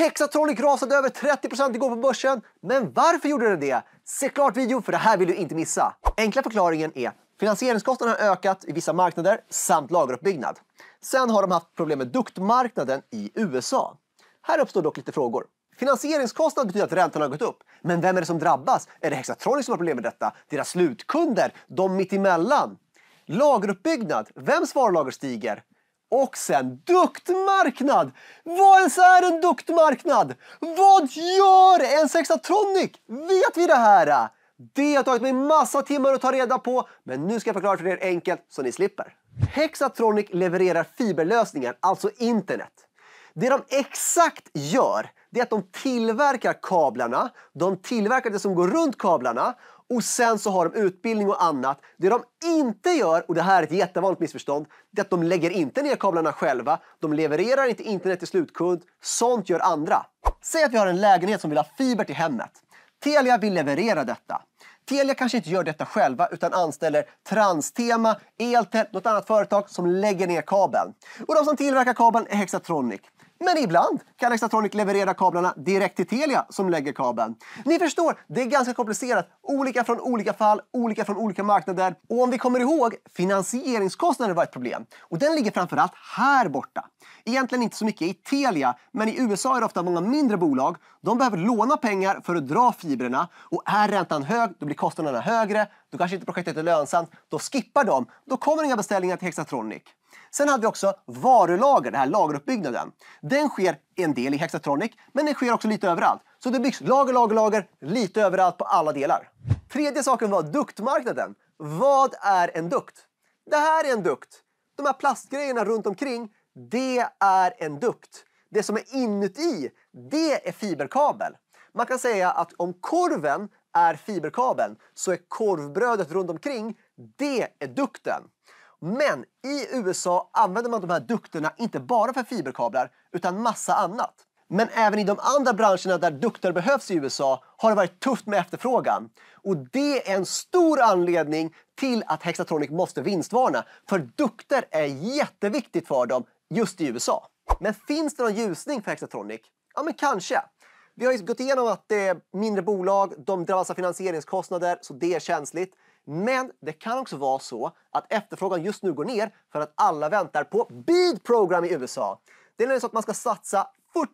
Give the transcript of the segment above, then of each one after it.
Hexatronic rasade över 30% igår på börsen. Men varför gjorde den det? Se klart videon för det här vill du inte missa. Enkla förklaringen är Finansieringskostnaderna har ökat i vissa marknader samt lageruppbyggnad. Sen har de haft problem med duktmarknaden i USA. Här uppstår dock lite frågor. Finansieringskostnad betyder att räntan har gått upp. Men vem är det som drabbas? Är det Hexatronic som har problem med detta? Deras slutkunder? De mittemellan? Lageruppbyggnad? Vems varulager stiger? Och sen duktmarknad! Vad ens är en duktmarknad? Vad gör en Sexatronic? Vet vi det här? Det har tagit mig massa timmar att ta reda på, men nu ska jag förklara för er enkelt så ni slipper. Hexatronic levererar fiberlösningar, alltså internet. Det de exakt gör, det är att de tillverkar kablarna, de tillverkar det som går runt kablarna och sen så har de utbildning och annat. Det de inte gör, och det här är ett jättevanligt missförstånd, det är att de lägger inte ner kablarna själva. De levererar inte internet till slutkund. Sånt gör andra. Säg att vi har en lägenhet som vill ha fiber till hemmet. Telia vill leverera detta. Telia kanske inte gör detta själva utan anställer Transtema, Eltel, något annat företag som lägger ner kabeln. Och de som tillverkar kabeln är Hexatronic. Men ibland kan Hexatronic leverera kablarna direkt till Telia som lägger kabeln. Ni förstår, det är ganska komplicerat. Olika från olika fall, olika från olika marknader. Och om vi kommer ihåg, finansieringskostnaden var ett problem. Och den ligger framförallt här borta. Egentligen inte så mycket i Telia, men i USA är det ofta många mindre bolag. De behöver låna pengar för att dra fibrerna. Och är räntan hög, då blir kostnaderna högre. Då kanske inte projektet är lönsamt. Då skippar de. Då kommer inga beställningar till Hexatronic. Sen hade vi också varulager, den här lageruppbyggnaden. Den sker en del i Hexatronic, men den sker också lite överallt. Så det byggs lager, lager, lager lite överallt på alla delar. Tredje saken var duktmarknaden. Vad är en dukt? Det här är en dukt. De här plastgrejerna runt omkring, det är en dukt. Det som är inuti, det är fiberkabel. Man kan säga att om korven är fiberkabeln så är korvbrödet runt omkring, det är dukten. Men i USA använder man de här dukterna inte bara för fiberkablar utan massa annat. Men även i de andra branscherna där dukter behövs i USA har det varit tufft med efterfrågan. Och det är en stor anledning till att Hexatronic måste vinstvarna. För dukter är jätteviktigt för dem just i USA. Men finns det någon ljusning för Hexatronic? Ja, men kanske. Vi har ju gått igenom att det är mindre bolag, de drabbas av finansieringskostnader, så det är känsligt. Men det kan också vara så att efterfrågan just nu går ner för att alla väntar på BEAD Program i USA. Det är så att man ska satsa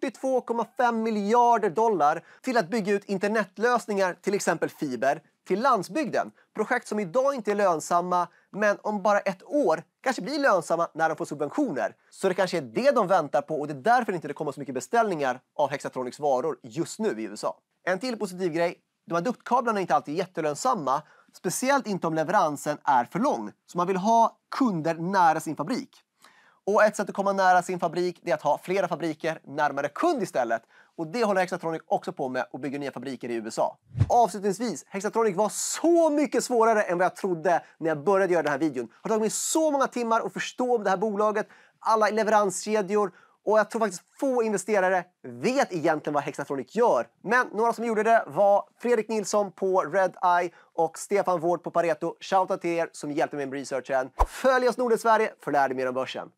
42,5 miljarder dollar till att bygga ut internetlösningar, till exempel fiber, till landsbygden. Projekt som idag inte är lönsamma, men om bara ett år kanske blir lönsamma när de får subventioner. Så det kanske är det de väntar på och det är därför inte det kommer så mycket beställningar av Hexatronics varor just nu i USA. En till positiv grej. De här duktkablarna är inte alltid jättelönsamma, Speciellt inte om leveransen är för lång. Så man vill ha kunder nära sin fabrik. Och ett sätt att komma nära sin fabrik är att ha flera fabriker närmare kund istället. Och det håller Hexatronic också på med och bygger nya fabriker i USA. Avslutningsvis, Hexatronic var så mycket svårare än vad jag trodde när jag började göra den här videon. Det har tagit mig så många timmar att förstå det här bolaget, alla leveranskedjor och jag tror faktiskt få investerare vet egentligen vad Hexatronic gör. Men några som gjorde det var Fredrik Nilsson på Redeye och Stefan Wård på Pareto. Shoutout till er som hjälpte mig med researchen. Följ oss Norden Sverige för lär dig mer om börsen.